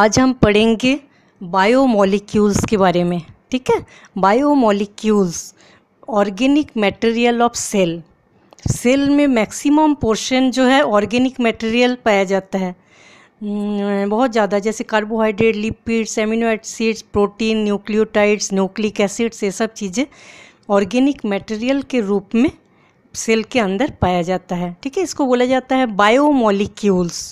आज हम पढ़ेंगे बायोमोलिक्यूल्स के बारे में ठीक है biomolecules organic material of cell cell में मैक्सिमम पोर्शन जो है ऑर्गेनिक मटेरियल पाया जाता है हम्म, बहुत ज़्यादा जैसे carbohydrate lipids amino acids protein nucleotides nucleic acids ये सब चीज़ें ऑर्गेनिक मटेरियल के रूप में सेल के अंदर पाया जाता है ठीक है इसको बोला जाता है बायोमोलिक्यूल्स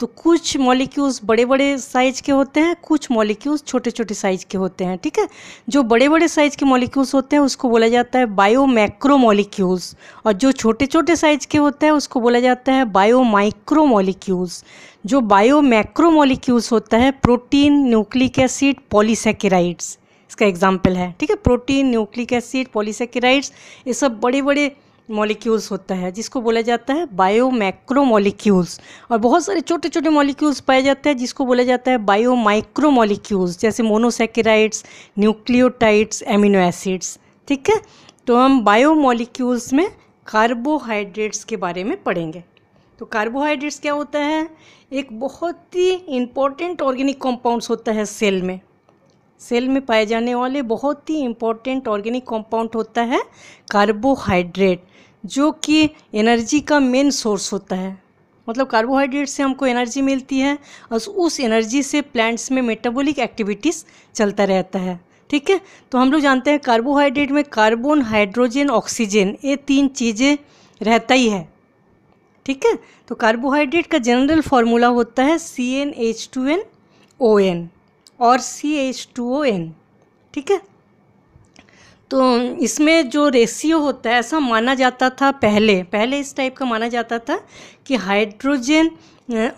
तो कुछ मॉलिक्यूल्स बड़े बड़े साइज के होते हैं कुछ मॉलिक्यूल्स छोटे छोटे साइज के होते हैं ठीक है जो बड़े बड़े साइज के मॉलिक्यूल्स होते हैं उसको बोला जाता है बायो मैक्रो मॉलिक्यूल्स और जो छोटे छोटे साइज के होते हैं उसको बोला जाता है बायो माइक्रो मॉलिक्यूल्स जो बायो मैक्रो मॉलिक्यूल्स होता है प्रोटीन न्यूक्लिक एसिड पॉलीसेकेराइड्स इसका एग्जाम्पल है ठीक है प्रोटीन न्यूक्लिक एसिड पॉलीसेकेराइड्स ये सब बड़े बड़े मॉलिक्यूल्स होता है जिसको बोला जाता है बायो मैक्रो मॉलिक्यूल्स और बहुत सारे छोटे छोटे मॉलिक्यूल्स पाए जाते हैं जिसको बोला जाता है बायो माइक्रो मॉलिक्यूल्स जैसे मोनोसेकेराइड्स न्यूक्लियोटाइड्स एमिनो एसिड्स ठीक है तो हम बायो मॉलिक्यूल्स में कार्बोहाइड्रेट्स के बारे में पढ़ेंगे तो कार्बोहाइड्रेट्स क्या होता है एक बहुत ही इम्पोर्टेंट ऑर्गेनिक कॉम्पाउंड्स होता है सेल में सेल में पाए जाने वाले बहुत ही इम्पोर्टेंट ऑर्गेनिक कंपाउंड होता है कार्बोहाइड्रेट जो कि एनर्जी का मेन सोर्स होता है मतलब कार्बोहाइड्रेट से हमको एनर्जी मिलती है और उस एनर्जी से प्लांट्स में मेटाबॉलिक एक्टिविटीज़ चलता रहता है ठीक है तो हम लोग जानते हैं कार्बोहाइड्रेट में कार्बन हाइड्रोजन ऑक्सीजन ये तीन चीज़ें रहता ही है ठीक है तो कार्बोहाइड्रेट का जनरल फॉर्मूला होता है C N H two N O N और C H two O N ठीक है तो इसमें जो रेशियो होता है ऐसा माना जाता था पहले पहले इस टाइप का माना जाता था कि हाइड्रोजन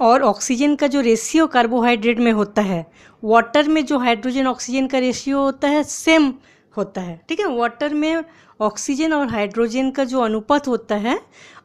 और ऑक्सीजन का जो रेशियो कार्बोहाइड्रेट में होता है वाटर में जो हाइड्रोजन ऑक्सीजन का रेशियो होता है सेम होता है ठीक है वाटर में ऑक्सीजन और हाइड्रोजन का जो अनुपात होता है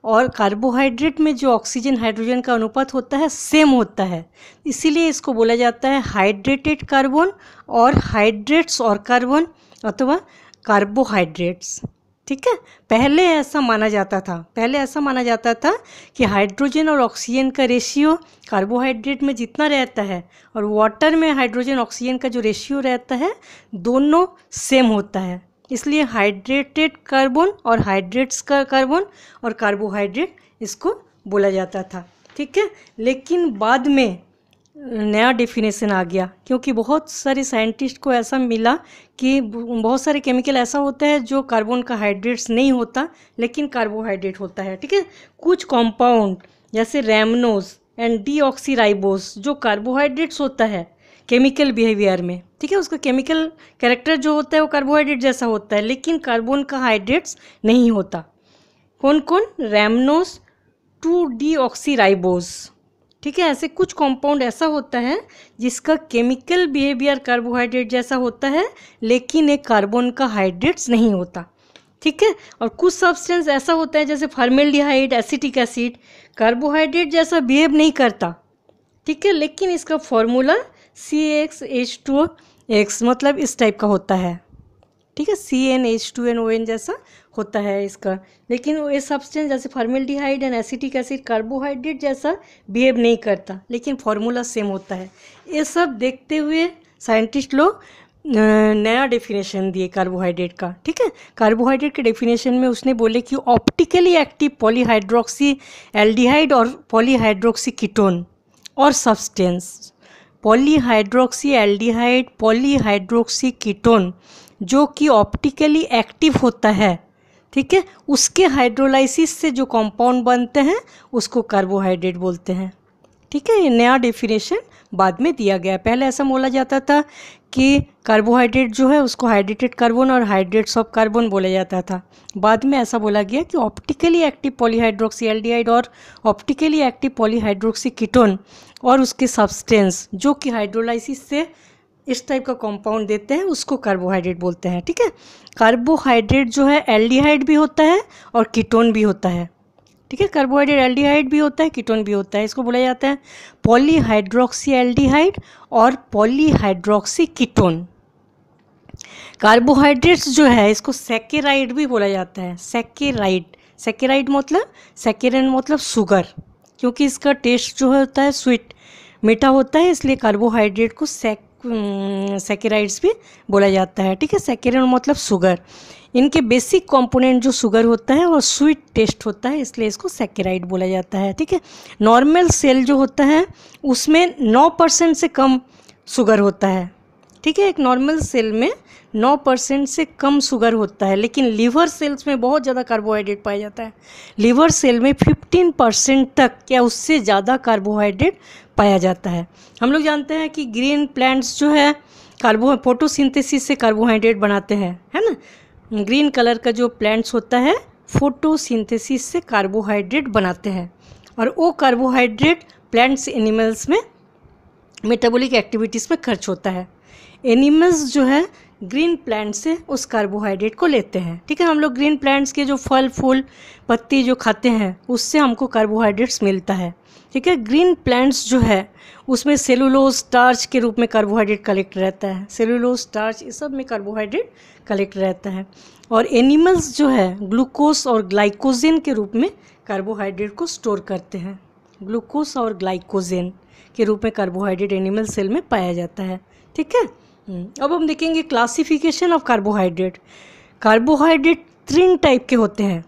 और कार्बोहाइड्रेट में जो ऑक्सीजन हाइड्रोजन का अनुपात होता है सेम होता है इसीलिए इसको बोला जाता है हाइड्रेटेड कार्बन और हाइड्रेट्स और कार्बन अथवा कार्बोहाइड्रेट्स ठीक है पहले ऐसा माना जाता था पहले ऐसा माना जाता था कि हाइड्रोजन और ऑक्सीजन का रेशियो कार्बोहाइड्रेट में जितना रहता है और वाटर में हाइड्रोजन ऑक्सीजन का जो रेशियो रहता है दोनों सेम होता है इसलिए हाइड्रेटेड कार्बन और हाइड्रेट्स का कार्बन और कार्बोहाइड्रेट इसको बोला जाता था ठीक है लेकिन बाद में नया डिफिनेशन आ गया क्योंकि बहुत सारे साइंटिस्ट को ऐसा मिला कि बहुत सारे केमिकल ऐसा होता है जो कार्बन का हाइड्रेट्स नहीं होता लेकिन कार्बोहाइड्रेट होता है ठीक है कुछ कॉम्पाउंड जैसे रेमनोज एंड डीऑक्सीराइबोस जो कार्बोहाइड्रेट्स होता है केमिकल बिहेवियर में ठीक है उसका केमिकल कैरेक्टर जो होता है वो कार्बोहाइड्रेट जैसा होता है लेकिन कार्बन का हाइड्रेट्स नहीं होता कौन कौन रैमनोस टू डी ऑक्सीराइबोस ठीक है ऐसे कुछ कंपाउंड ऐसा होता है जिसका केमिकल बिहेवियर कार्बोहाइड्रेट जैसा होता है लेकिन एक कार्बन का हाइड्रेट्स नहीं होता ठीक है और कुछ सब्सटेंस ऐसा होता है जैसे डिहाइड एसिटिक एसिड कार्बोहाइड्रेट जैसा बिहेव नहीं करता ठीक है लेकिन इसका formula C X H two X मतलब इस टाइप का होता है ठीक है C N H two N O N जैसा होता है इसका लेकिन ये सब्सटेंस जैसे formaldehyde and acetic acid carbohydrate जैसा बिहेव नहीं करता लेकिन फार्मूला सेम होता है ये सब देखते हुए साइंटिस्ट लोग नया डेफिनेशन दिए कार्बोहाइड्रेट का ठीक है कार्बोहाइड्रेट के डेफिनेशन में उसने बोले कि ऑप्टिकली एक्टिव पॉलीहाइड्रोक्सी एल्डिहाइड और पॉलीहाइड्रोक्सी कीटोन और substance polyhydroxy aldehyde polyhydroxy ketone जो कि ऑप्टिकली एक्टिव होता है ठीक है उसके हाइड्रोलाइसिस से जो कंपाउंड बनते हैं उसको कार्बोहाइड्रेट बोलते हैं ठीक है ये नया डेफिनेशन बाद में दिया गया पहले ऐसा बोला जाता था कि कार्बोहाइड्रेट जो है उसको हाइड्रेटेड कार्बन और हाइड्रेट्स ऑफ कार्बन बोला जाता था बाद में ऐसा बोला गया कि ऑप्टिकली एक्टिव पॉलीहाइड्रोक्सी एल्डिहाइड और ऑप्टिकली एक्टिव पॉलीहाइड्रोक्सी कीटोन और उसके सब्सटेंस जो कि हाइड्रोलाइसिस से इस टाइप का कंपाउंड देते हैं उसको कार्बोहाइड्रेट बोलते हैं ठीक है कार्बोहाइड्रेट जो है एल्डिहाइड भी होता है और कीटोन भी होता है ठीक है कार्बोहाइड्रेट एल्डिहाइड भी होता है कीटोन भी होता है इसको बोला जाता है पॉलीहाइड्रोक्सी एल्डिहाइड और पॉलीहाइड्रोक्सी कीटोन कार्बोहाइड्रेट्स जो है इसको सेकेराइड भी बोला जाता है सेकेराइड सेकेराइड मतलब सेकेरन मतलब शुगर क्योंकि इसका टेस्ट जो होता है स्वीट मीठा होता है इसलिए कार्बोहाइड्रेट को सेक सेकेराइड्स भी बोला जाता है ठीक है सेकेरन मतलब शुगर इनके बेसिक कंपोनेंट जो शुगर होता है और स्वीट टेस्ट होता है इसलिए इसको सेक्यराइड बोला जाता है ठीक है नॉर्मल सेल जो होता है उसमें नौ परसेंट से कम शुगर होता है ठीक है एक नॉर्मल सेल में नौ परसेंट से कम शुगर होता है लेकिन लीवर सेल्स में बहुत ज़्यादा कार्बोहाइड्रेट पाया जाता है लीवर सेल में फिफ्टीन परसेंट तक या उससे ज़्यादा कार्बोहाइड्रेट पाया जाता है हम लोग जानते हैं कि ग्रीन प्लांट्स जो है कार्बो फोटोसिंथेसिस से कार्बोहाइड्रेट बनाते हैं है ना ग्रीन कलर का जो प्लांट्स होता है फोटोसिंथेसिस से कार्बोहाइड्रेट बनाते हैं और वो कार्बोहाइड्रेट प्लांट्स एनिमल्स में मेटाबॉलिक एक्टिविटीज़ में खर्च होता है एनिमल्स जो है ग्रीन प्लांट से उस कार्बोहाइड्रेट को लेते हैं ठीक है हम लोग ग्रीन प्लांट्स के जो फल फूल पत्ती जो खाते हैं उससे हमको कार्बोहाइड्रेट्स मिलता है ठीक है ग्रीन प्लांट्स जो है उसमें सेलुलोज स्टार्च के रूप में कार्बोहाइड्रेट कलेक्ट रहता है सेलुलोज स्टार्च इस सब में कार्बोहाइड्रेट कलेक्ट रहता है और एनिमल्स जो है ग्लूकोस और ग्लाइकोजेन के रूप में कार्बोहाइड्रेट को स्टोर करते हैं ग्लूकोस और ग्लाइकोजेन के रूप में कार्बोहाइड्रेट एनिमल सेल में पाया जाता है ठीक है हम्म, अब हम देखेंगे क्लासिफिकेशन ऑफ कार्बोहाइड्रेट कार्बोहाइड्रेट तीन टाइप के होते हैं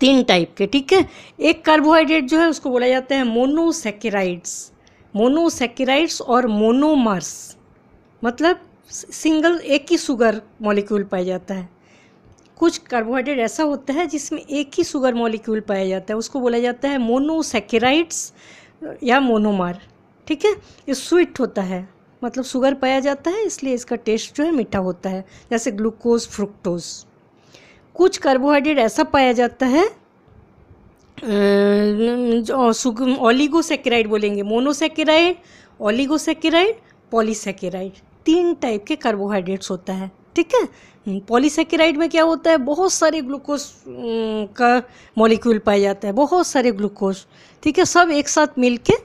तीन टाइप के ठीक है एक कार्बोहाइड्रेट जो है उसको बोला जाता है मोनोसेकेराइड्स मोनोसेकेराइड्स और मोनोमर्स मतलब सिंगल एक ही शुगर मॉलिक्यूल पाया जाता है कुछ कार्बोहाइड्रेट ऐसा होता है जिसमें एक ही शुगर मॉलिक्यूल पाया जाता है उसको बोला जाता है मोनोसेकेराइड्स या मोनोमार ठीक है ये स्वीट होता है मतलब शुगर पाया जाता है इसलिए इसका टेस्ट जो है मीठा होता है जैसे ग्लूकोज फ्रुक्टोज़ कुछ कार्बोहाइड्रेट ऐसा पाया जाता है ऑलिगोसेकेराइड बोलेंगे मोनोसेकेराइड ऑलिगोसेकेराइड पॉलीसेकेराइड तीन टाइप के कार्बोहाइड्रेट्स होता है ठीक है पॉलीसेकेराइड हम्म, में क्या होता है बहुत सारे ग्लूकोज का मॉलिक्यूल पाया जाता है बहुत सारे ग्लूकोज ठीक है सब एक साथ मिल के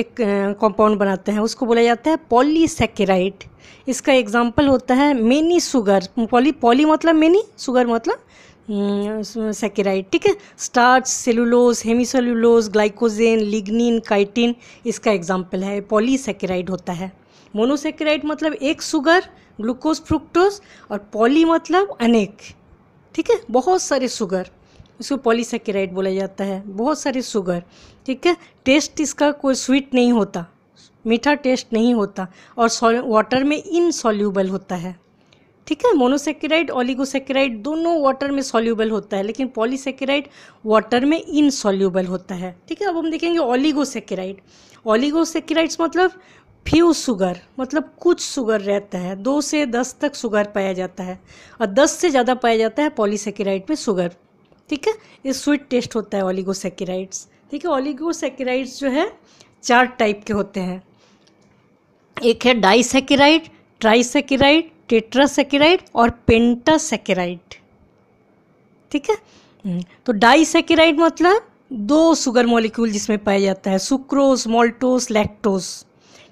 एक कंपाउंड बनाते हैं उसको बोला जाता है पॉलीसेकेराइड इसका एग्जाम्पल होता है मेनी सुगर पॉली पॉली मतलब मेनी सुगर मतलब हम्म, सेकेराइड ठीक है starch cellulose hemicellulose glycogen lignin chitin इसका एग्जाम्पल है पॉलीसेकेराइड होता है मोनोसेकेराइड मतलब एक सुगर ग्लूकोज फ्रुक्टोज और पॉली मतलब अनेक ठीक है बहुत सारे सुगर इसको पॉलीसेकेराइड बोला जाता है बहुत सारे सुगर ठीक है टेस्ट इसका कोई स्वीट नहीं होता मीठा टेस्ट नहीं होता और वाटर में इनसॉल्यूबल होता है ठीक है मोनोसेकेराइड ऑलिगोसेकेराइड दोनों वाटर में सॉल्यूबल होता है लेकिन पॉलीसेकेराइड वाटर में इनसॉल्यूबल होता है ठीक है अब हम देखेंगे ऑलिगोसेक्राइड ऑलिगोसेक्राइड्स मतलब फ्यू सुगर मतलब कुछ सुगर रहता है दो से दस तक सुगर पाया जाता है और दस से ज़्यादा पाया जाता है पॉलीसेकेराइड में शुगर ठीक है ये स्वीट टेस्ट होता है ऑलिगोसेक्राइड्स ठीक है ओलिगोसेकेराइड्स जो है चार टाइप के होते हैं एक है डाइसेकेराइड ट्राइसेकेराइड टेट्रासेकेराइड और पेंटासेकेराइड ठीक है हम्म, तो डाइसेकेराइड मतलब दो सुगर मॉलिक्यूल जिसमें पाया जाता है सुक्रोज मोल्टोज लैक्टोज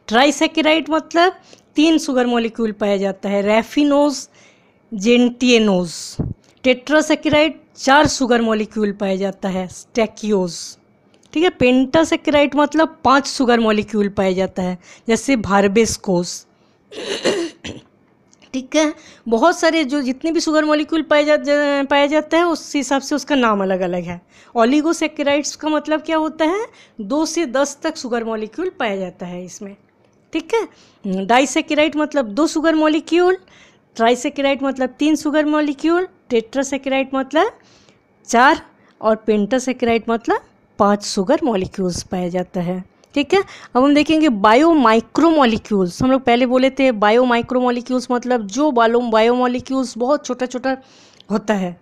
ट्राइसेकेराइड मतलब तीन सुगर मॉलिक्यूल पाया जाता है रेफिनोज टेट्रा टेट्रासेकेराइड चार सुगर मॉलिक्यूल पाया जाता है स्टेक्योज ठीक है पेंटासेक्राइट मतलब पांच सुगर मॉलिक्यूल पाया जाता है जैसे कोस ठीक है बहुत सारे जो जितने भी सुगर मॉलिक्यूल पाए जा, पाया जाता है उस हिसाब से उसका नाम अलग अलग है ऑलिगोसेक्राइड्स का मतलब क्या होता है दो से दस तक शुगर मॉलिक्यूल पाया जाता है इसमें ठीक है डाइसेक्राइट मतलब दो शुगर मॉलिक्यूल ट्राइसेक्राइट मतलब तीन सुगर मॉलिक्यूल टेट्रासेक्राइट मतलब चार और पेंटासेक्राइट मतलब पाँच सुगर मॉलिक्यूल्स पाया जाता है ठीक है अब हम देखेंगे बायो माइक्रो मॉलिक्यूल्स हम लोग पहले बोले थे बायो माइक्रो मॉलिक्यूल्स मतलब जो बालो बायो मॉलिक्यूल्स बहुत छोटा छोटा होता है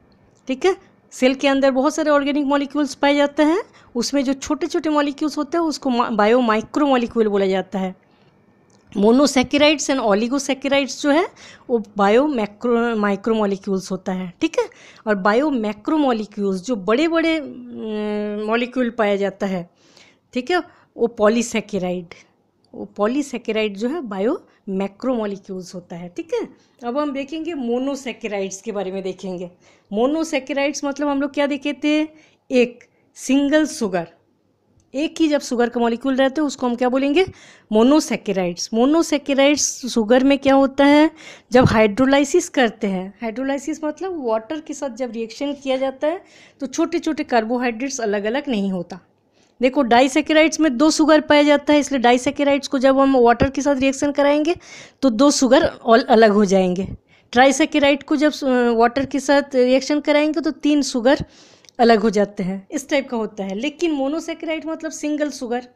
ठीक है सेल के अंदर बहुत सारे ऑर्गेनिक मॉलिक्यूल्स पाए जाते हैं उसमें जो छोटे छोटे मॉलिक्यूल्स होते हैं उसको बायो माइक्रो मॉलिक्यूल बोला जाता है मोनोसेक्राइड्स एंड ओलिगोसेक्राइड्स जो है वो बायो मैक्रो माइक्रोमोलिक्यूल्स होता है ठीक है और बायो मैक्रोमोलिक्यूल्स जो बड़े बड़े मॉलिक्यूल पाया जाता है ठीक है वो पॉलीसेकेराइड वो पॉलीसेकेराइड जो है बायो मैक्रोमोलिक्यूल्स होता है ठीक है अब हम देखेंगे मोनोसेकेराइड्स के बारे में देखेंगे मोनोसेकेराइड्स मतलब हम लोग क्या देखे थे एक सिंगल सुगर एक ही जब शुगर का मॉलिक्यूल रहता है उसको हम क्या बोलेंगे मोनोसेकेराइड्स मोनोसेकेराइड्स शुगर में क्या होता है जब हाइड्रोलाइसिस करते हैं हाइड्रोलाइसिस मतलब वाटर के साथ जब रिएक्शन किया जाता है तो छोटे छोटे कार्बोहाइड्रेट्स अलग अलग नहीं होता देखो डाइसेकेराइड्स में दो शुगर पाया जाता है इसलिए डाइसेकेराइड्स को जब हम वाटर के साथ रिएक्शन कराएंगे तो दो शुगर ऑल अलग हो जाएंगे ट्राइसेकेराइड को जब वाटर के साथ रिएक्शन कराएंगे तो तीन शुगर अलग हो जाते हैं इस टाइप का होता है लेकिन मोनोसेक्राइड मतलब सिंगल शुगर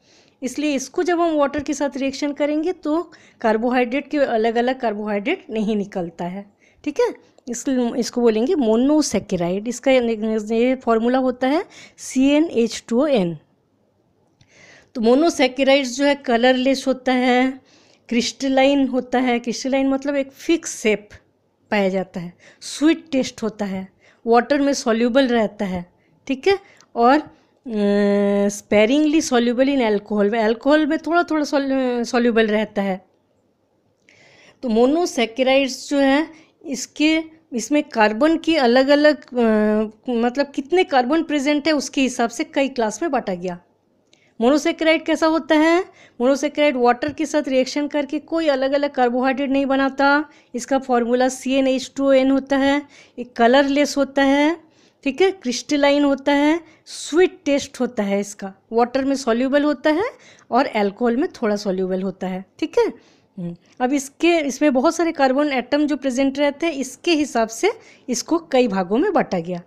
इसलिए इसको जब हम वाटर के साथ रिएक्शन करेंगे तो कार्बोहाइड्रेट के अलग अलग कार्बोहाइड्रेट नहीं निकलता है ठीक है इसलिए इसको बोलेंगे मोनोसेकेराइड इसका ये फॉर्मूला होता है C N H two N तो मोनोसेक्राइड जो है कलरलेस होता है क्रिस्टलाइन होता है क्रिस्टलाइन मतलब एक फिक्स शेप पाया जाता है स्वीट टेस्ट होता है वाटर में सॉल्यूबल रहता है ठीक है और स्पेरिंगली सॉल्यूबल इन एल्कोहल में में थोड़ा थोड़ा सॉल्यूबल रहता है तो मोनोसेकेराइड्स जो है इसके इसमें कार्बन की अलग अलग आ, मतलब कितने कार्बन प्रेजेंट है उसके हिसाब से कई क्लास में बांटा गया मोनोसेक्राइड कैसा होता है मोनोसेक्राइड वाटर के साथ रिएक्शन करके कोई अलग अलग कार्बोहाइड्रेट नहीं बनाता इसका formula C N H two N होता है एक कलरलेस होता है ठीक है क्रिस्टलाइन होता है स्वीट टेस्ट होता है इसका वाटर में सॉल्यूबल होता है और अल्कोहल में थोड़ा सॉल्यूबल होता है ठीक है हम्म, अब इसके इसमें बहुत सारे कार्बन एटम जो प्रेजेंट रहते हैं इसके हिसाब से इसको कई भागों में बांटा गया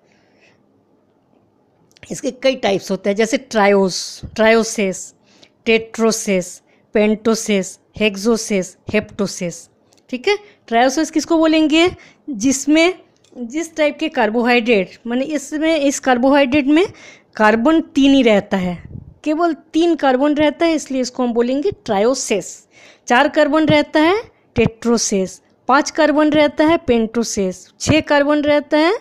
इसके कई टाइप्स होते हैं जैसे ट्रायोस ट्रायोसेस टेट्रोसेस पेंटोसेस हेक्सोसेस हेप्टोसेस ठीक है ट्रायोसेस किसको बोलेंगे जिसमें जिस टाइप के कार्बोहाइड्रेट मैंने इसमें इस कार्बोहाइड्रेट में कार्बन तीन ही रहता है केवल तीन कार्बन रहता है इसलिए इसको हम बोलेंगे ट्रायोसेस चार कार्बन रहता है टेट्रोसेस पांच कार्बन रहता है पेंट्रोसेस छः कार्बन रहता है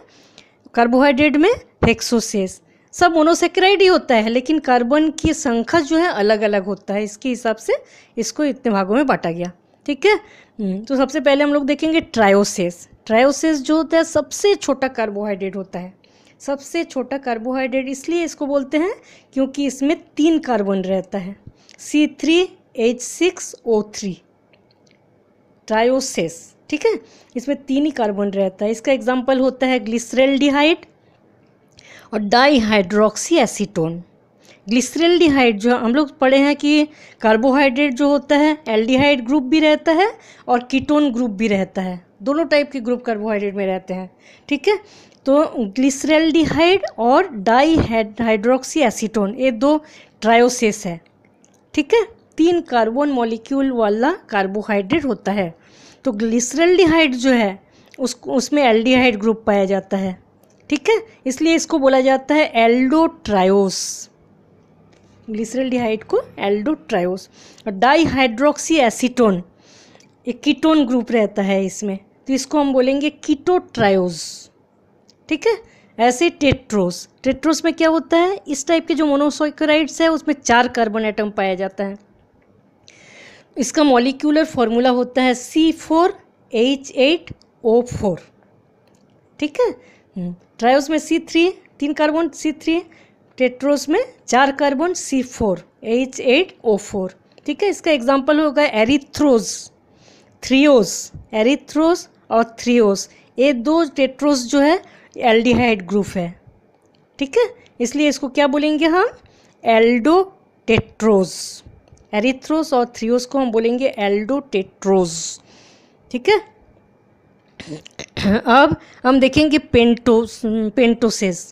कार्बोहाइड्रेट में हेक्सोसेस सब मोनोसेक्राइड ही होता है लेकिन कार्बन की संख्या जो है अलग अलग होता है इसके हिसाब से इसको इतने भागों में बांटा गया ठीक है हम्म, तो सबसे पहले हम लोग देखेंगे ट्रायोसेस ट्रायोसेस जो होता है सबसे छोटा कार्बोहाइड्रेट होता है सबसे छोटा कार्बोहाइड्रेट इसलिए इसको बोलते हैं क्योंकि इसमें तीन कार्बन रहता है C three H six O three trioses ठीक है इसमें तीन ही कार्बन रहता है इसका एग्जाम्पल होता है ग्लिसरेल डिहाइड और डाईहाइड्रोक्सी एसीटोन ग्लिसरल डिहाइड जो हम लोग पढ़े हैं कि कार्बोहाइड्रेट जो होता है एल्डिहाइड ग्रुप भी रहता है और कीटोन ग्रुप भी रहता है दोनों टाइप के ग्रुप कार्बोहाइड्रेट में रहते हैं ठीक है तो ग्लिसरल डिहाइड और डाई हाइड्रोक्सी एसीटोन ये दो ट्रायोसेस है ठीक है तीन कार्बन मॉलिक्यूल वाला कार्बोहाइड्रेट होता है तो ग्लिसरल डिहाइड जो है उसको उसमें एल्डिहाइड ग्रुप पाया जाता है ठीक है इसलिए इसको बोला जाता है एल्डोट्रायोस ग्लिसरल डिहाइड को एल्डोट्रायोस और डाईहाइड्रोक्सी एसिटोन एक कीटोन ग्रुप रहता है इसमें तो इसको हम बोलेंगे कीटोट्रायोज ठीक है ऐसे टेट्रोस टेट्रोस में क्या होता है इस टाइप के जो मोनोसोक्राइड्स है उसमें चार कार्बन एटम पाया जाता है इसका मॉलिक्यूलर फॉर्मूला होता है C four H eight O four ठीक है ट्रायोस हम्म। में सी थ्री तीन कार्बन सी थ्री टेट्रोस में चार carbon C four H eight O four ठीक है इसका एग्जाम्पल होगा एरिथ्रोज थ्रियोस एरिथ्रोस और थ्रियोस ये दो टेट्रोस जो है एल्डिहाइड ग्रुप है ठीक है इसलिए इसको क्या बोलेंगे हम एल्डो टेट्रोज एरिथ्रोस और थ्रियोस को हम बोलेंगे एल्डो टेट्रोज ठीक है अब हम देखेंगे पेंटोस पेंटोसेस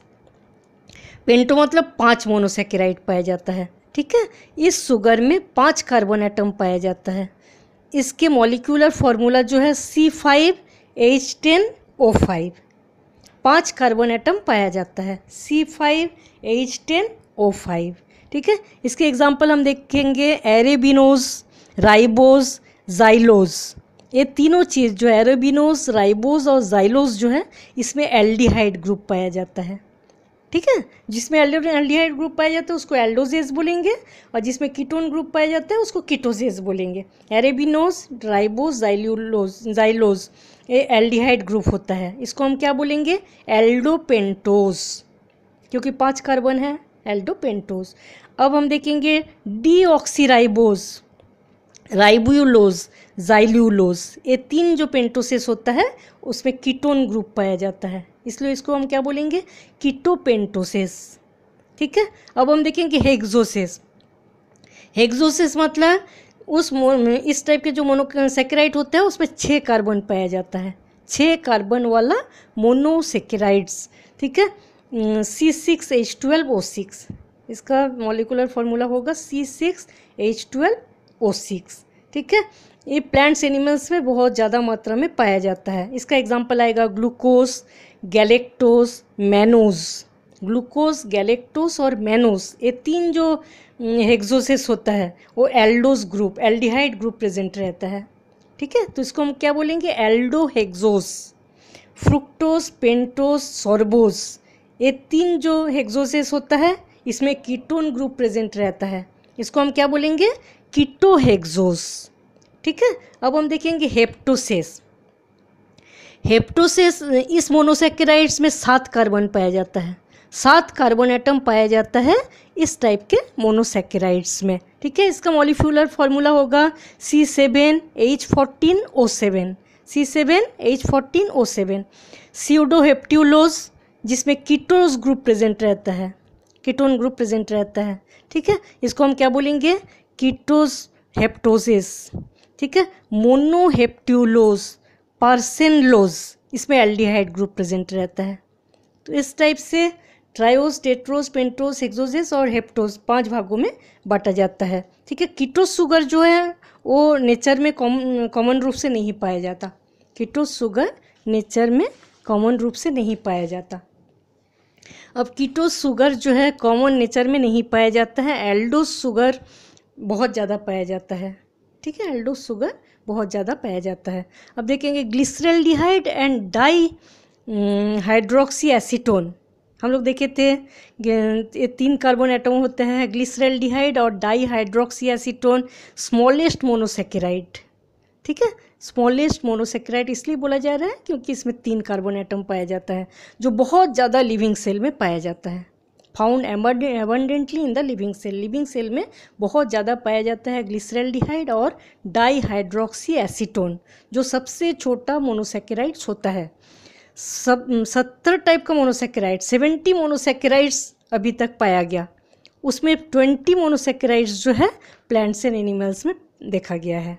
पेंटो मतलब पाँच मोनोसेकेराइड पाया जाता है ठीक है इस शुगर में पाँच कार्बन एटम पाया जाता है इसके मॉलिक्यूलर फॉर्मूला जो है C five H ten O five पाँच कार्बन एटम पाया जाता है C five H ten O five ठीक है इसके एग्जाम्पल हम देखेंगे एरेबिनोज राइबोज जाइलोज ये तीनों चीज़ जो एरेबिनोज राइबोज और जाइलोज जो है इसमें एल्डिहाइड ग्रुप पाया जाता है ठीक है जिसमें एल्डिहाइड ग्रुप पाया जाता है उसको एल्डोजेस बोलेंगे और जिसमें कीटोन ग्रुप पाया जाता है उसको कीटोजेस बोलेंगे एरेबिनोज ड्राइबोज जाइलोज जाइलोज ये एल्डिहाइड ग्रुप होता है इसको हम क्या बोलेंगे एल्डोपेंटोज क्योंकि पांच कार्बन है एल्डोपेंटोज अब हम देखेंगे ऑक्सीराइबोज राइबुलोज जाइल्यूलोज ये तीन जो पेंटोसिस होता है उसमें कीटोन ग्रुप पाया जाता है इसलिए इसको हम क्या बोलेंगे कीटोपेंटोसिस ठीक है अब हम देखेंगे हेग्जोसेस हेग्जोसेस मतलब उस इस टाइप के जो मोनोसेकेराइड होते हैं उसमें छः कार्बन पाया जाता है छः कार्बन वाला मोनोसेकेराइड्स ठीक है C six H twelve O six इसका मॉलिकुलर फॉर्मूला होगा C six H twelve O six ठीक है ये प्लांट्स एनिमल्स में बहुत ज़्यादा मात्रा में पाया जाता है इसका एग्जाम्पल आएगा glucose galactose mannose glucose galactose और मैनोस ये तीन जो हेक्सोसेस हम्म, होता है वो aldose group aldehyde group present रहता है ठीक है तो इसको हम क्या बोलेंगे aldo hexose fructose pentose sorbose ये तीन जो हेक्सोसेस होता है इसमें कीटोन ग्रुप प्रेजेंट रहता है इसको हम क्या बोलेंगे कीटोहेक्सोस ठीक है अब हम देखेंगे हेप्टोसेस हेप्टोसेस इस मोनोसेक्राइड्स में सात कार्बन पाया जाता है सात कार्बन एटम पाया जाता है इस टाइप के मोनोसेक्राइड्स में ठीक है इसका मॉलिक्यूलर फॉर्मूला होगा C seven H fourteen O seven C seven H fourteen O seven sedoheptulose जिसमें कीटोज ग्रुप प्रेजेंट रहता है कीटोन ग्रुप प्रेजेंट रहता है ठीक है इसको हम क्या बोलेंगे कीटोस हेप्टोसिस ठीक है मोनोहेप्ट्यूलोज पार्सेनलोज इसमें एल्डिहाइड ग्रुप प्रेजेंट रहता है तो इस टाइप से ट्रायोस टेट्रोस पेंट्रोस एक्सोजिस और हेप्टोस पांच भागों में बांटा जाता है ठीक है कीटोस सुगर जो है वो नेचर में कॉमन रूप से नहीं पाया जाता कीटोस सुगर नेचर में कॉमन रूप से नहीं पाया जाता अब कीटोस सुगर जो है कॉमन नेचर में नहीं पाया जाता है एल्डोस सुगर बहुत ज़्यादा पाया जाता है ठीक है एल्डो सुगर बहुत ज़्यादा पाया जाता है अब देखेंगे डिहाइड एंड डाई हाइड्रोक्सी एसीटोन हम लोग देखे थे ये तीन कार्बन एटम होते हैं डिहाइड और dihydroxy acetone smallest monosaccharide ठीक है स्मॉलेस्ट मोनोसेक्राइड इसलिए बोला जा रहा है क्योंकि इसमें तीन कार्बन एटम पाया जाता है जो बहुत ज़्यादा लिविंग सेल में पाया जाता है found abundantly in the living cell living cell में बहुत ज़्यादा पाया जाता है ग्लिसरल्डिहाइड और डाईहाइड्रोक्सी एसीटोन जो सबसे छोटा मोनोसेकेराइड्स होता है सब सत्तर टाइप का मोनोसेकेराइड सेवेंटी मोनोसेकेराइड्स अभी तक पाया गया उसमें ट्वेंटी मोनोसेकेराइड्स जो है प्लांट्स एंड एनिमल्स में देखा गया है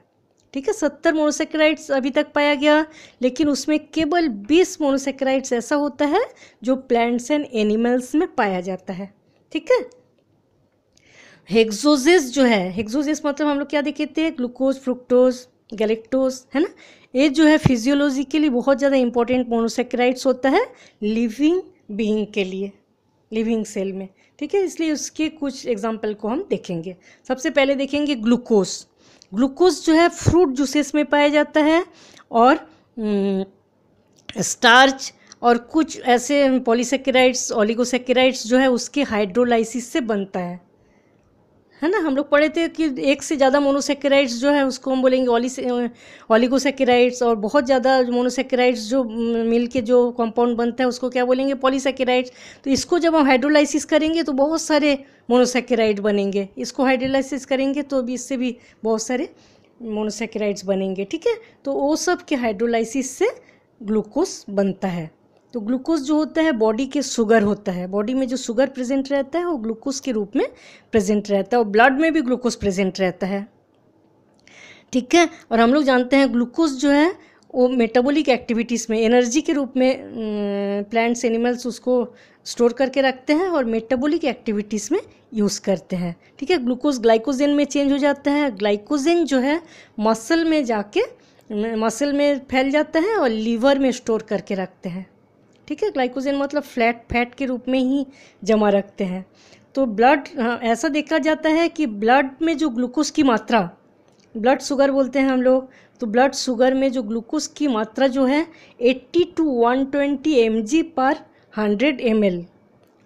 ठीक है सत्तर मोनोसेक्राइड्स अभी तक पाया गया लेकिन उसमें केवल बीस मोनोसेक्राइड्स ऐसा होता है जो प्लांट्स एंड एनिमल्स में पाया जाता है ठीक है हेक्सोजिस जो है हेक्सोजिस मतलब हम लोग क्या देखे थे ग्लूकोज फ्रुक्टोज गैलेक्टोज है ना ये जो है फिजियोलॉजी के लिए बहुत ज़्यादा इंपॉर्टेंट मोनोसेक्राइड्स होता है लिविंग बीइंग के लिए लिविंग सेल में ठीक है इसलिए उसके कुछ एग्जाम्पल को हम देखेंगे सबसे पहले देखेंगे ग्लूकोज ग्लूकोज जो है फ्रूट जूसेस में पाया जाता है और स्टार्च और कुछ ऐसे पॉलीसेकेराइड्स ओलिगोसेकेराइड्स जो है उसके हाइड्रोलाइसिस से बनता है है ना हम लोग पढ़े थे कि एक से ज़्यादा मोनोसेक्राइड्स जो है उसको हम बोलेंगे ओली ओलिगोसेक्राइड्स और बहुत ज़्यादा मोनोसेक्राइड्स जो मिल के जो कंपाउंड बनता है उसको क्या बोलेंगे पॉलीसेक्राइड्स तो इसको जब हम हाइड्रोलाइसिस करेंगे तो बहुत सारे मोनोसेक्राइड बनेंगे इसको हाइड्रोलाइसिस करेंगे तो भी इससे भी बहुत सारे मोनोसेक्राइड्स बनेंगे ठीक है तो वो सब के हाइड्रोलाइसिस से ग्लूकोज बनता है तो ग्लूकोज जो होता है बॉडी के शुगर होता है बॉडी में जो शुगर प्रेजेंट रहता है वो ग्लूकोज के रूप में प्रेजेंट रहता है और ब्लड में भी ग्लूकोज प्रेजेंट रहता है ठीक है और हम लोग जानते हैं ग्लूकोज जो है वो मेटाबॉलिक एक्टिविटीज़ में एनर्जी के रूप में प्लांट्स अं, एनिमल्स उसको स्टोर करके रखते हैं और मेटाबॉलिक एक्टिविटीज़ में यूज़ करते हैं ठीक है ग्लूकोज ग्लाइकोजन में चेंज हो जाता है ग्लाइकोजन जो है मसल में जाके मसल अं, में फैल जाता है और लीवर में स्टोर करके रखते हैं ठीक है ग्लाइकोजन मतलब फ्लैट फैट के रूप में ही जमा रखते हैं तो ब्लड हाँ, ऐसा देखा जाता है कि ब्लड में जो ग्लूकोज की मात्रा ब्लड शुगर बोलते हैं हम लोग तो ब्लड शुगर में जो ग्लूकोज की मात्रा जो है 80 टू 120 ट्वेंटी पर 100 एम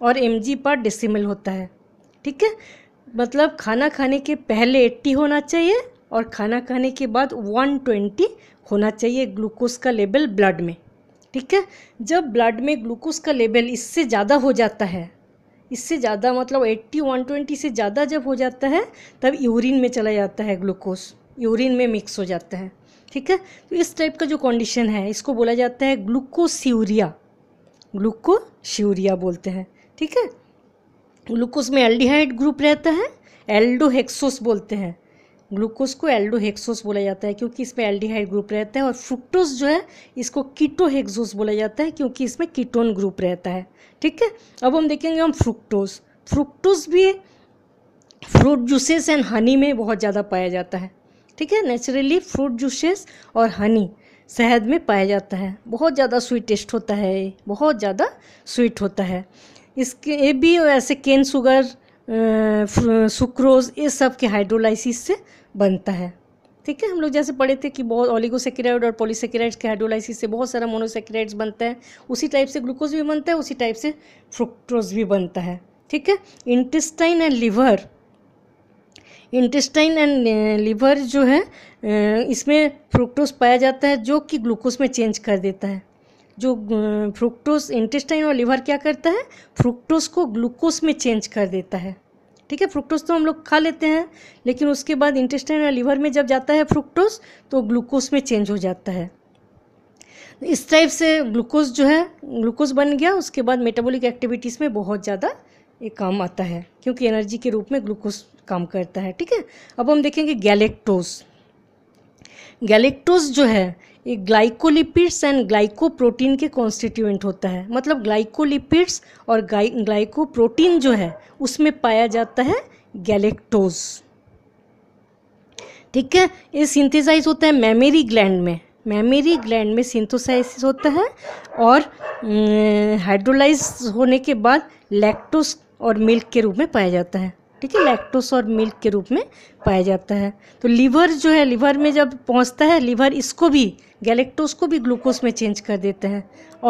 और एम पर डेसीमल होता है ठीक है मतलब खाना खाने के पहले 80 होना चाहिए और खाना खाने के बाद 120 होना चाहिए ग्लूकोज का लेवल ब्लड में ठीक है जब ब्लड में ग्लूकोज का लेवल इससे ज़्यादा हो जाता है इससे ज़्यादा मतलब 80 120 से ज़्यादा जब हो जाता है तब यूरिन में चला जाता है ग्लूकोज यूरिन में मिक्स हो जाता है ठीक है तो इस टाइप का जो कंडीशन है इसको बोला जाता है ग्लूकोस्यूरिया ग्लूकोस्यूरिया बोलते हैं ठीक है ग्लूकोज में एल्डिहाइड ग्रुप रहता है एल्डोहेक्सोस बोलते हैं ग्लूकोज को एल्डोहेक्सोस बोला जाता है क्योंकि इसमें एल्डिहाइड ग्रुप रहता है और फ्रुक्टोज जो है इसको कीटोहेक्सोस बोला जाता है क्योंकि इसमें कीटोन ग्रुप रहता है ठीक है अब हम देखेंगे हम फ्रुक्टोज फ्रुक्टोज भी फ्रूट जूसेस एंड हनी में बहुत ज़्यादा पाया जाता है ठीक है नेचुरली फ्रूट जूसेस और हनी शहद में पाया जाता है बहुत ज़्यादा स्वीट टेस्ट होता है बहुत ज़्यादा स्वीट होता है इसके ये भी ऐसे केन शुगर सुक्रोज ये सब के हाइड्रोलाइसिस से बनता है ठीक है हम लोग जैसे पढ़े थे कि बहुत ऑलिगोसेक्राइड और पॉलीसेक्राइड्स के हाइड्रोलाइसिस से बहुत सारा मोनोसेक्राइड्स बनते हैं उसी टाइप से ग्लूकोज भी बनता है उसी टाइप से फ्रुक्टोज भी बनता है ठीक है intestine and liver intestine and liver जो है इसमें फ्रुक्टोज पाया जाता है जो कि ग्लूकोज में चेंज कर देता है जो फ्रुक्टोस इंटेस्टाइन और लिवर क्या करता है फ्रुक्टोस को ग्लूकोस में चेंज कर देता है ठीक है फ्रुक्टोज तो हम लोग खा लेते हैं लेकिन उसके बाद इंटेस्टाइन और लिवर में जब जाता है फ्रुक्टोस तो ग्लूकोस में चेंज हो जाता है इस टाइप से ग्लूकोज जो है ग्लूकोज बन गया उसके बाद मेटाबॉलिक एक्टिविटीज़ में बहुत ज़्यादा ये काम आता है क्योंकि एनर्जी के रूप में ग्लूकोज काम करता है ठीक है अब हम देखेंगे गैलेक्टोज गैलेक्टोज जो है ये ग्लाइकोलिपिड्स एंड ग्लाइकोप्रोटीन के कॉन्स्टिट्यूएंट होता है मतलब ग्लाइकोलिपिड्स और ग्लाइकोप्रोटीन जो है उसमें पाया जाता है गैलेक्टोज ठीक है ये सिंथेसाइज होता है मेमोरी ग्लैंड में मेमोरी ग्लैंड में सिंथोसाइसिस होता है और हाइड्रोलाइज हम्म, होने के बाद लैक्टोस और मिल्क के रूप में पाया जाता है ठीक है लैक्टोस और मिल्क के रूप में पाया जाता है तो लीवर जो है लीवर में जब पहुंचता है लीवर इसको भी गैलेक्टोस को भी ग्लूकोस में चेंज कर देते हैं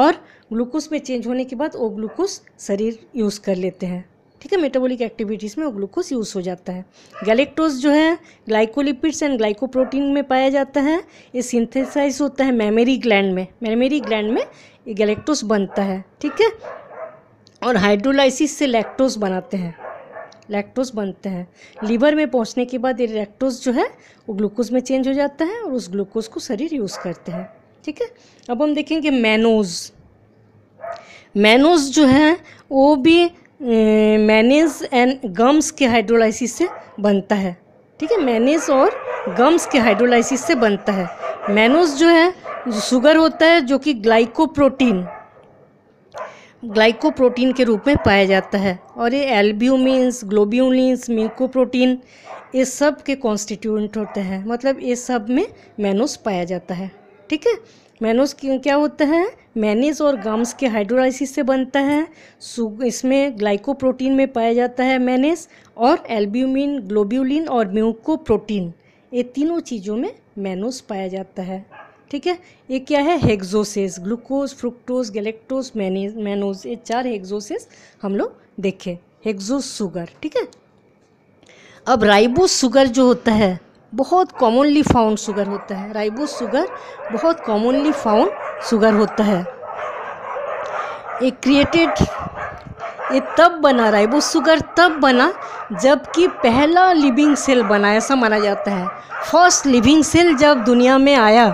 और ग्लूकोस में चेंज होने के बाद वो ग्लूकोस शरीर यूज़ कर लेते हैं ठीक है मेटाबॉलिक एक्टिविटीज़ में वो ग्लूकोस यूज़ हो जाता है गैलेक्टोज जो है ग्लाइकोलिपिड्स एंड ग्लाइकोप्रोटीन में पाया जाता है ये सिंथेसाइज होता है मेमोरी ग्लैंड में मेमोरी ग्लैंड में ये गैलेक्टोस बनता है ठीक है और हाइड्रोलाइसिस से लैक्टोस बनाते हैं लैक्टोज बनते हैं लीवर में पहुंचने के बाद ये लैक्टोज जो है वो ग्लूकोज में चेंज हो जाता है और उस ग्लूकोज को शरीर यूज़ करते हैं ठीक है अब हम देखेंगे मैनोज मैनोज जो है वो भी मैनेज एंड गम्स के हाइड्रोलाइसिस से बनता है ठीक है मैनेज और गम्स के हाइड्रोलाइसिस से बनता है मैनोज जो है शुगर होता है जो कि ग्लाइकोप्रोटीन ग्लाइकोप्रोटीन के रूप में पाया जाता है और ये एल्ब्यूमिन्स ग्लोब्यूलिन्स म्यूकोप्रोटीन ये सब के कॉन्स्टिट्यूंट होते हैं मतलब ये सब में मैनोस पाया जाता है ठीक है मैनोस क्या होता है मैनिस और गम्स के हाइड्रोलाइसिस से बनता है इसमें ग्लाइकोप्रोटीन में पाया जाता है मैनिस और एल्ब्यूमिन ग्लोब्यूलिन और म्यूकोप्रोटीन ये तीनों चीज़ों में मैनोस पाया जाता है ठीक है ये क्या है hexoses glucose fructose galactose mannose ये चार हेग्जोसेस हम लोग देखे हेग्जो सुगर ठीक है अब राइबोस सुगर जो होता है बहुत कॉमनली फाउंड सुगर होता है राइबोस सुगर बहुत कॉमनली फाउंड सुगर होता है ये क्रिएटेड ये तब बना राइबोस सुगर तब बना जबकि पहला लिविंग सेल बना ऐसा माना जाता है फर्स्ट लिविंग सेल जब दुनिया में आया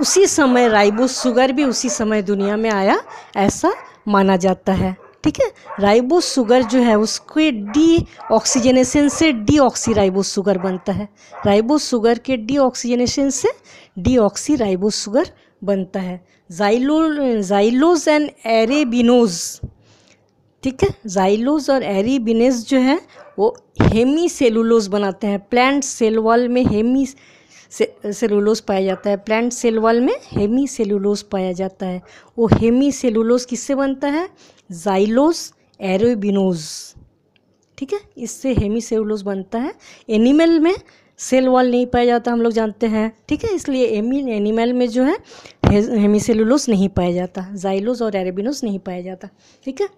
उसी समय राइबो शुगर भी उसी समय दुनिया में आया ऐसा माना जाता है ठीक है राइबो शुगर जो है उसके डी ऑक्सीजनेशन से डी ऑक्सी राइबो शुगर बनता है राइबो शुगर के डी ऑक्सीजनेशन से डी ऑक्सी राइबो शुगर बनता है जाइलो जाइलोज एंड एरेबिनोज ठीक है जाइलोज और एरेबिनेज जो है वो हेमी सेलुलोज बनाते हैं प्लांट सेल में हेमी से, पाया जाता है प्लांट सेल वॉल में हेमी सेलुलोस पाया जाता है वो हेमी सेलुलोस किससे बनता है जाइलोस एरोबिनोज ठीक है इससे हेमी सेलुलोस बनता है एनिमल में सेल वॉल नहीं पाया जाता हम लोग जानते हैं ठीक है इसलिए एमी एनिमल में जो है हेमी सेलुलोस नहीं पाया जाता जाइलोस और एरेबिनोस नहीं पाया जाता ठीक है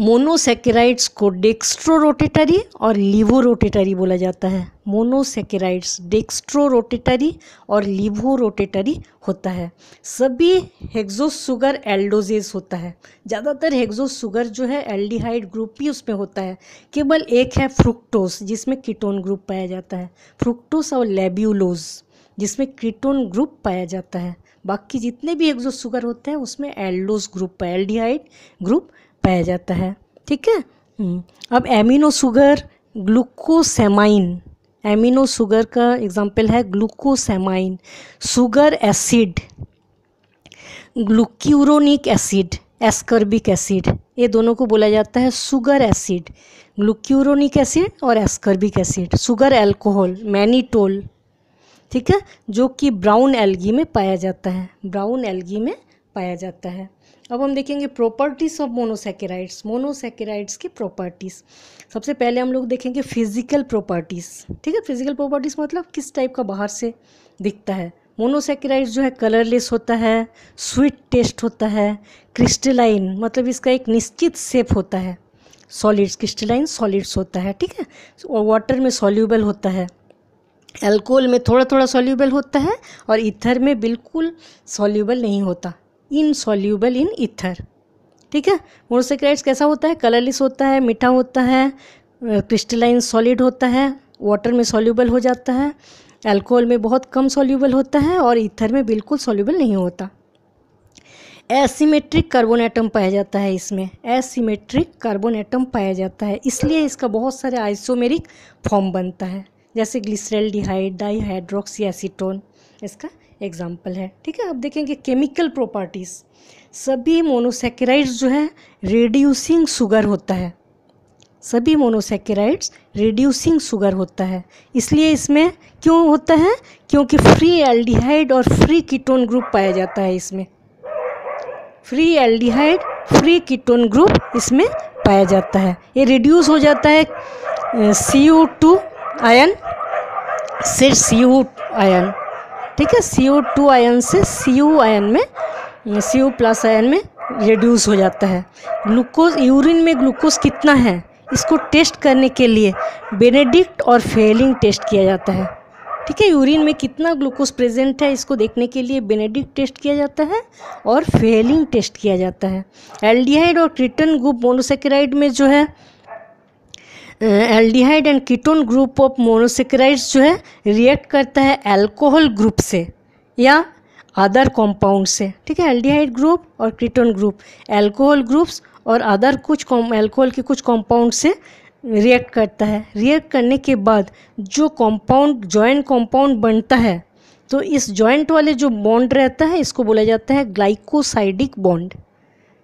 मोनोसेकेराइड्स को डेक्स्ट्रोरोटेटरी और लिवोरोटेटरी बोला जाता है मोनोसेकेराइड्स डेक्स्ट्रोरोटेटरी और लिवोरोटेटरी होता है सभी हेग्जोसुगर शुगर एल्डोजेस होता है ज़्यादातर हेग्जोसुगर जो है एल्डिहाइड ग्रुप ही उसमें होता है केवल एक है फ्रुक्टोस जिसमें कीटोन ग्रुप पाया जाता है फ्रुक्टोस और लेब्यूलोज जिसमें कीटोन ग्रुप पाया जाता है बाकी जितने भी एग्जोसुगर होते हैं उसमें एल्डोस ग्रुप एल्डिहाइड ग्रुप पाया जाता है ठीक है हम्म। अब amino sugar glucosamine amino sugar का एग्जाम्पल है glucosamine sugar acid glucuronic acid ascorbic acid ये दोनों को बोला जाता है सुगर एसिड ग्लूक्यूरोनिक एसिड और ascorbic acid sugar alcohol mannitol ठीक है जो कि ब्राउन एल्गी में पाया जाता है ब्राउन एल्गी में पाया जाता है अब हम देखेंगे प्रॉपर्टीज़ ऑफ मोनोसेकेराइड्स मोनोसेकेराइड्स की प्रॉपर्टीज़ सबसे पहले हम लोग देखेंगे फिजिकल प्रॉपर्टीज़ ठीक है फिजिकल प्रॉपर्टीज़ मतलब किस टाइप का बाहर से दिखता है मोनोसेकेराइड्स जो है कलरलेस होता है स्वीट टेस्ट होता है क्रिस्टलाइन मतलब इसका एक निश्चित सेप होता है सॉलिड्स क्रिस्टलाइन सॉलिड्स होता है ठीक है और वाटर में सॉल्यूबल होता है एल्कोहल में थोड़ा थोड़ा सॉल्यूबल होता है और इथर में बिल्कुल सॉल्यूबल नहीं होता इनसॉल्यूबल इन ईथर ठीक है मोनोसेक्राइड्स कैसा होता है कलरलेस होता है मीठा होता है क्रिस्टलाइन सॉलिड होता है वाटर में सॉल्यूबल हो जाता है अल्कोहल में बहुत कम सॉल्यूबल होता है और ईथर में बिल्कुल सॉल्यूबल नहीं होता एसीमेट्रिक कार्बन एटम पाया जाता है इसमें एसीमेट्रिक कार्बन एटम पाया जाता है इसलिए इसका बहुत सारे आइसोमेरिक फॉर्म बनता है जैसे ग्लिसरल डिहाइड डाईहाइड्रोक्सी एसीटोन इसका एग्ज़ाम्पल है ठीक है अब देखेंगे केमिकल प्रॉपर्टीज़ सभी मोनोसेकेराइड्स जो है रेड्यूसिंग शुगर होता है सभी मोनोसेकेराइड्स रेड्यूसिंग शुगर होता है इसलिए इसमें क्यों होता है क्योंकि फ्री एल्डिहाइड और फ्री कीटोन ग्रुप पाया जाता है इसमें free aldehyde free ketone group इसमें पाया जाता है ये रिड्यूस हो जाता है सी यू टू आयन सिर्फ सी यू आयन ठीक है सी ओ टू आयन से सी ओ आयन में सी ओ प्लस आयन में रिड्यूस हो जाता है ग्लूकोज यूरिन में ग्लूकोज कितना है इसको टेस्ट करने के लिए बेनेडिक्ट और फेलिंग टेस्ट किया जाता है ठीक है यूरिन में कितना ग्लूकोज प्रेजेंट है इसको देखने के लिए बेनेडिक्ट टेस्ट किया जाता है और फेलिंग टेस्ट किया जाता है एल्डिहाइड और क्रिटन ग्रुप मोनोसेक्राइड में जो है aldehyde and ketone group of monosaccharides जो है रिएक्ट करता है अल्कोहल ग्रुप से या अदर कॉम्पाउंड से ठीक है एल्डिहाइड ग्रुप और कीटोन ग्रुप अल्कोहल ग्रुप्स और अदर कुछ अल्कोहल के कुछ कॉम्पाउंड से रिएक्ट करता है रिएक्ट करने के बाद जो कॉम्पाउंड जॉइंट कॉम्पाउंड बनता है तो इस जॉइंट वाले जो बॉन्ड रहता है इसको बोला जाता है ग्लाइकोसाइडिक बॉन्ड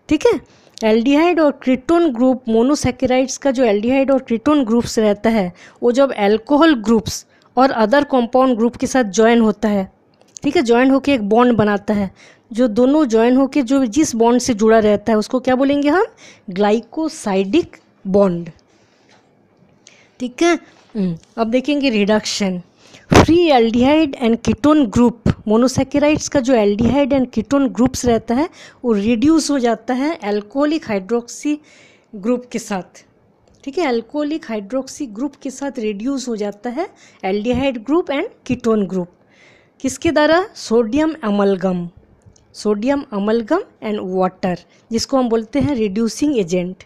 ठीक है एल्डिहाइड और क्रिटोन ग्रुप मोनोसेकेराइड्स का जो एल्डिहाइड और क्रिटोन ग्रुप्स रहता है वो जब एल्कोहल ग्रुप्स और अदर कंपाउंड ग्रुप के साथ ज्वाइन होता है ठीक है ज्वाइन होकर एक बॉन्ड बनाता है जो दोनों ज्वाइन होकर जो जिस बॉन्ड से जुड़ा रहता है उसको क्या बोलेंगे हम ग्लाइकोसाइडिक बॉन्ड ठीक है हम्म, अब देखेंगे reduction free aldehyde and ketone group monosaccharides का जो एल्डिहाइड एंड कीटोन ग्रुप्स रहता है वो रिड्यूस हो जाता है एल्कोहलिक हाइड्रोक्सी ग्रुप के साथ ठीक है एल्कोहलिक हाइड्रोक्सी ग्रुप के साथ रिड्यूस हो जाता है aldehyde group and ketone group किसके द्वारा sodium amalgam sodium amalgam and water जिसको हम बोलते हैं रिड्यूसिंग एजेंट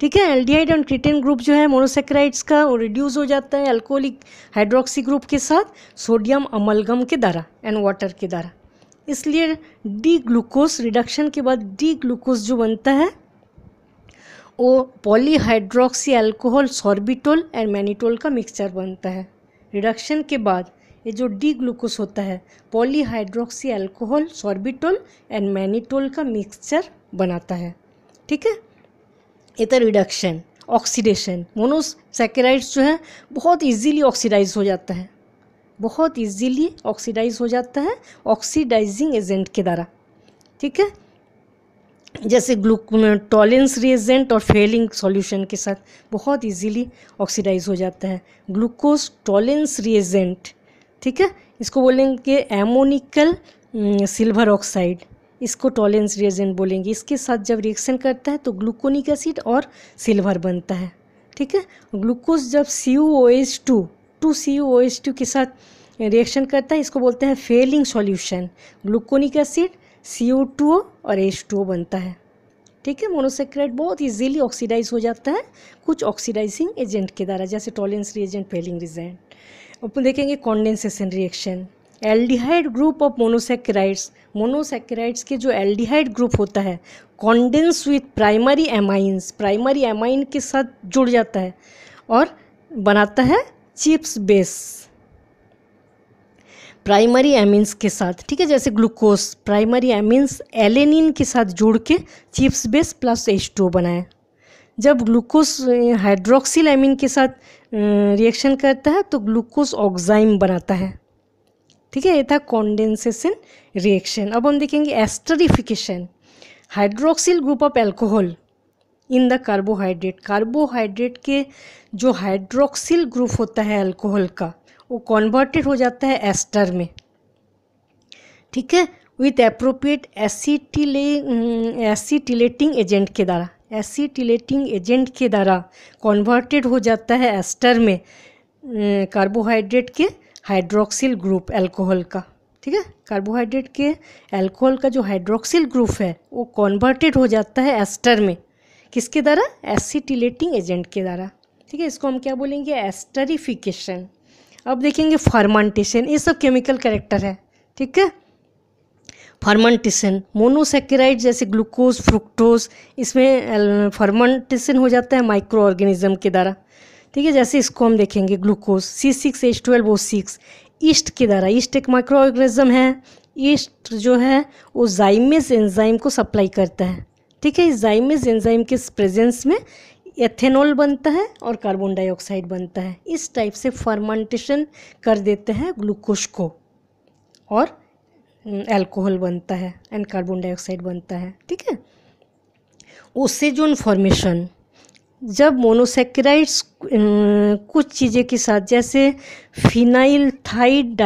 ठीक है एल्डिहाइड एंड क्रिटेन ग्रुप जो है मोनोसेक्राइड्स का वो रिड्यूस हो जाता है अल्कोहलिक हाइड्रोक्सी ग्रुप के साथ सोडियम अमलगम के द्वारा एंड वाटर के द्वारा इसलिए डी ग्लूकोज रिडक्शन के बाद डी ग्लूकोज जो बनता है वो polyhydroxy alcohol sorbitol and mannitol का मिक्सचर बनता है रिडक्शन के बाद ये जो डी ग्लूकोज होता है polyhydroxy alcohol sorbitol and mannitol का मिक्सचर बनाता है ठीक है एथर रिडक्शन ऑक्सीडेशन मोनोसेकेराइड्स जो है बहुत इजीली ऑक्सीडाइज हो जाता है बहुत इजीली ऑक्सीडाइज हो जाता है ऑक्सीडाइजिंग एजेंट के द्वारा ठीक है जैसे ग्लूकोटॉलेंस रिएजेंट और फेलिंग सॉल्यूशन के साथ बहुत इजीली ऑक्सीडाइज हो जाता है ग्लूकोज टॉलेंस रिएजेंट ठीक है इसको बोलेंगे एमोनिकल सिल्वर ऑक्साइड इसको टॉलेंस रिएजेंट बोलेंगे इसके साथ जब रिएक्शन करता है तो ग्लूकोनिक एसिड और सिल्वर बनता है ठीक है ग्लूकोज जब C U O H two two C U O H two के साथ रिएक्शन करता है इसको बोलते हैं Fehling solution gluconic acid C O two O और एच टू ओ बनता है ठीक है मोनोसेक्रेट बहुत इजीली ऑक्सीडाइज हो जाता है कुछ ऑक्सीडाइजिंग एजेंट के द्वारा जैसे टॉलेंस रिएजेंट फेलिंग रिजेंट अपन देखेंगे condensation reaction aldehyde group of monosaccharides monosaccharides के जो एल्डिहाइड ग्रुप होता है condense with primary amines primary amine के साथ जुड़ जाता है और बनाता है चिप्स बेस प्राइमरी एमिन्स के साथ ठीक है जैसे ग्लूकोस प्राइमरी एमिन्स एलेनिन के साथ जोड़ के Schiff's base plus H two बनाए जब ग्लूकोस हाइड्रोक्सिल एमिन के साथ रिएक्शन करता है तो ग्लूकोस ऑक्साइम बनाता है ठीक है ये था कॉन्डेंसेशन रिएक्शन अब हम देखेंगे esterification hydroxyl group of alcohol in the carbohydrate carbohydrate के जो हाइड्रोक्सिल ग्रुप होता है एल्कोहल का वो कन्वर्टेड हो जाता है एस्टर में ठीक है with appropriate acetyl acetylating agent के द्वारा एसिटिलेटिंग एजेंट के द्वारा कन्वर्टेड हो जाता है एस्टर में कार्बोहाइड्रेट हम्म, के हाइड्रोक्सिल ग्रुप अल्कोहल का ठीक है कार्बोहाइड्रेट के अल्कोहल का जो हाइड्रोक्सिल ग्रुप है वो कॉन्वर्टेड हो जाता है एस्टर में किसके द्वारा एसिटिलेटिंग एजेंट के द्वारा ठीक है इसको हम क्या बोलेंगे एस्टरिफिकेशन अब देखेंगे फर्मेंटेशन ये सब केमिकल करेक्टर है ठीक है फर्मेंटेशन मोनोसेक्राइड जैसे ग्लूकोज फ्रुक्टोज इसमें फर्मेंटेशन हो जाता है माइक्रो ऑर्गेनिज्म के द्वारा ठीक है जैसे इसको हम देखेंगे glucose C six H twelve O six yeast के द्वारा ईस्ट एक माइक्रो ऑर्गेनिज्म है ईस्ट जो है वो जाइमेज एंजाइम को सप्लाई करता है ठीक है इस जाइमेज एंजाइम के प्रेजेंस में एथेनॉल बनता है और कार्बन डाइऑक्साइड बनता है इस टाइप से फर्मेंटेशन कर देते हैं ग्लूकोज को और एल्कोहल बनता है एंड कार्बन डाइऑक्साइड बनता है ठीक है उससे जो इन्फॉर्मेशन जब मोनोसेक्राइड्स कुछ चीज़ें के साथ जैसे फिनाइल थाइड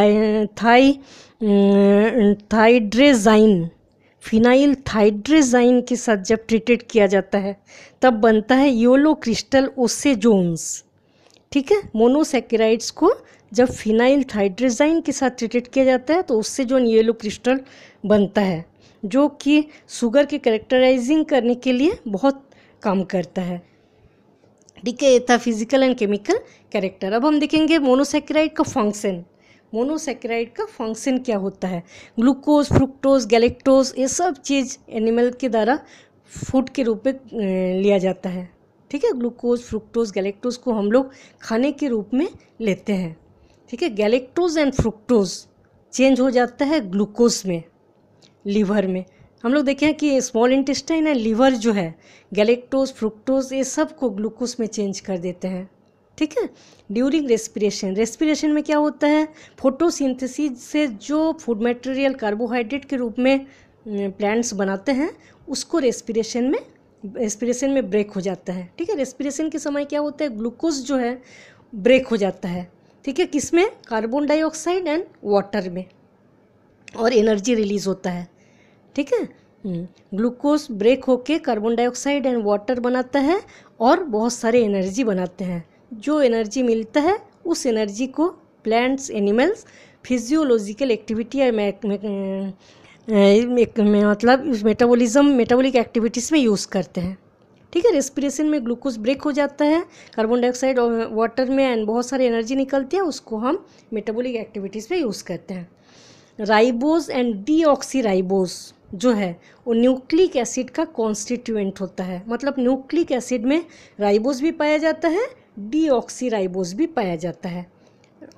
थाई थाइड्रेजाइन फिनाइल थाइड्रेजाइन के साथ जब ट्रीटेड किया जाता है तब बनता है योलो क्रिस्टल जोन्स ठीक है मोनोसेक्राइड्स को जब फिनाइल थाइड्रेजाइन के साथ ट्रीटेड किया जाता है तो उससे जो येलो क्रिस्टल बनता है जो कि शुगर के करेक्टराइजिंग करने के लिए बहुत काम करता है डीके था फिजिकल एंड केमिकल कैरेक्टर अब हम देखेंगे मोनोसेक्राइड का फंक्शन मोनोसेक्राइड का फंक्शन क्या होता है ग्लूकोज फ्रुक्टोज गैलेक्टोज ये सब चीज़ एनिमल के द्वारा फूड के रूप में लिया जाता है ठीक है ग्लूकोज फ्रुक्टोज गैलेक्टोज को हम लोग खाने के रूप में लेते हैं ठीक है गैलेक्टोज एंड फ्रुक्टोज चेंज हो जाता है ग्लूकोज में लीवर में हम लोग देखें कि स्मॉल इंटेस्टाइन है लीवर जो है गैलेक्टोज फ्रुक्टोज ये सब को ग्लूकोज में चेंज कर देते हैं ठीक है ड्यूरिंग रेस्पिरेशन रेस्पिरेशन में क्या होता है फोटोसिंथेसिस से जो फूड मटेरियल कार्बोहाइड्रेट के रूप में प्लांट्स बनाते हैं उसको रेस्पिरेशन में रेस्पिरेशन में ब्रेक हो जाता है ठीक है रेस्पिरेशन के समय क्या होता है ग्लूकोज जो है ब्रेक हो जाता है ठीक है किसमें कार्बन डाइऑक्साइड एंड वाटर में और एनर्जी रिलीज होता है ठीक है हम्म, ग्लूकोज ब्रेक होके कार्बन डाइऑक्साइड एंड वाटर बनाता है और बहुत सारे एनर्जी बनाते हैं जो एनर्जी मिलता है उस एनर्जी को प्लांट्स एनिमल्स फिजियोलॉजिकल एक्टिविटी या मतलब मेटाबॉलिज्म मेटाबॉलिक एक्टिविटीज़ में यूज़ करते हैं ठीक है रेस्पिरेशन में ग्लूकोज ब्रेक हो जाता है कार्बन डाइऑक्साइड और वाटर में एंड बहुत सारी एनर्जी निकलती है उसको हम मेटाबॉलिक एक्टिविटीज़ में यूज़ करते हैं ribose and deoxyribose जो है वो न्यूक्लिक एसिड का कॉन्स्टिट्यूएंट होता है मतलब न्यूक्लिक एसिड में राइबोस भी पाया जाता है डीऑक्सीराइबोज भी पाया जाता है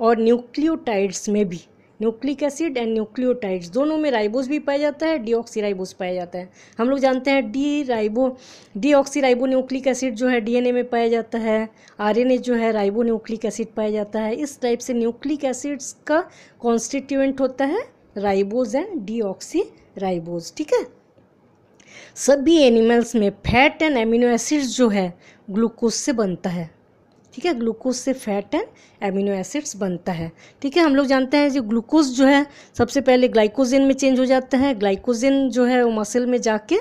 और न्यूक्लियोटाइड्स में भी न्यूक्लिक एसिड एंड न्यूक्लियोटाइड्स दोनों में राइबोस भी पाया जाता है डीऑक्सीराइबोज पाया जाता है हम लोग जानते हैं D ribo deoxyribonucleic acid जो है डीएनए में पाया जाता है आरएनए जो है राइबो न्यूक्लिक एसिड पाया जाता है इस टाइप से न्यूक्लिक एसिड्स का कॉन्स्टिट्यूएंट होता है राइबोज एंड डी राइबोज ठीक है सभी एनिमल्स में फैट एंड एमिनो एसिड्स जो है ग्लूकोज से बनता है ठीक है ग्लूकोज से फैट एंड एमिनो एसिड्स बनता है ठीक है हम लोग जानते हैं जो ग्लूकोज जो है सबसे पहले ग्लाइकोजन में चेंज हो जाता है ग्लाइकोजन जो है वो मसल में जाके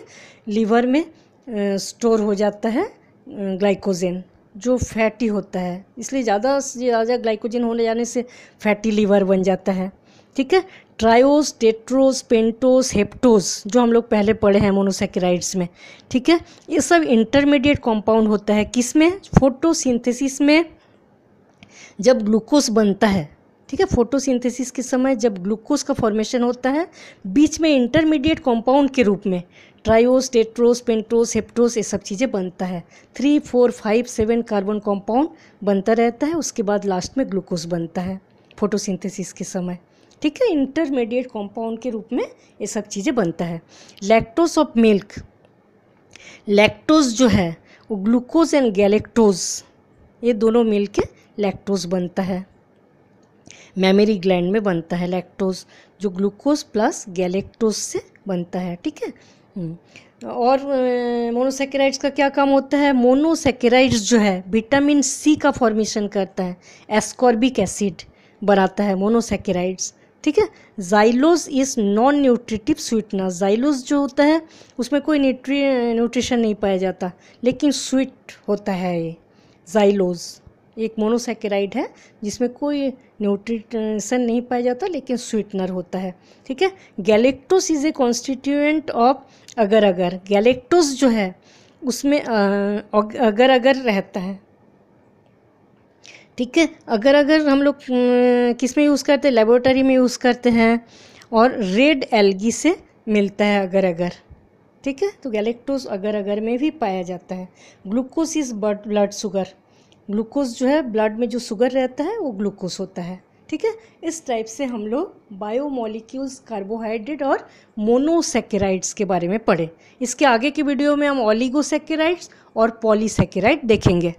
लीवर में स्टोर हो जाता है ग्लाइकोजन जो फैटी होता है इसलिए ज़्यादा से ज़्यादा ग्लाइकोजन होने जाने से फैटी लीवर बन जाता है ठीक है ट्रायोस टेट्रोस पेंटोस हेप्टोस जो हम लोग पहले पढ़े हैं मोनोसेक्राइड्स में ठीक है ये सब इंटरमीडिएट कॉम्पाउंड होता है किस में फोटोसिंथेसिस में जब ग्लूकोज बनता है ठीक है फोटोसिंथेसिस के समय जब ग्लूकोज का फॉर्मेशन होता है बीच में इंटरमीडिएट कॉम्पाउंड के रूप में ट्रायोस टेट्रोस पेंटोस हेप्टोस ये सब चीज़ें बनता है three four five seven carbon compound बनता रहता है उसके बाद लास्ट में ग्लूकोज बनता है फोटोसिंथेसिस के समय ठीक है इंटरमीडिएट कंपाउंड के रूप में ये सब चीज़ें बनता है लैक्टोज ऑफ मिल्क लैक्टोज जो है वो ग्लूकोज एंड गैलेक्टोज ये दोनों मिल के लैक्टोज बनता है मेमोरी ग्लैंड में बनता है लैक्टोज जो ग्लूकोज प्लस गैलेक्टोज से बनता है ठीक है हम्म। और मोनोसेकेराइड्स का क्या काम होता है मोनोसेकेराइड्स जो है विटामिन सी का फॉर्मेशन करता है एस्कॉर्बिक एसिड बनाता है मोनोसेकेराइड्स ठीक है xylose is non nutritive sweetener xylose जो होता है उसमें कोई न्यूट्री न्यूट्रिशन नहीं पाया जाता लेकिन स्वीट होता है ये जाइलोज एक मोनोसेकेराइड है जिसमें कोई न्यूट्रिशन नहीं पाया जाता लेकिन स्वीटनर होता है ठीक है galactose is a constituent of agar agar galactose जो है उसमें अगर अगर रहता है ठीक है अगर अगर हम लोग किस में यूज़ करते हैं लेबोरेटरी में यूज़ करते हैं और रेड एल्गी से मिलता है अगर अगर ठीक है तो गैलेक्टोज अगर अगर में भी पाया जाता है glucose is blood sugar glucose जो है ब्लड में जो शुगर रहता है वो ग्लूकोज होता है ठीक है इस टाइप से हम लोग बायोमोलिक्यूल्स कार्बोहाइड्रेट और मोनोसेकेराइड्स के बारे में पढ़े इसके आगे की वीडियो में हम ऑलिगोसेकेराइड्स और पॉलीसेकेराइड देखेंगे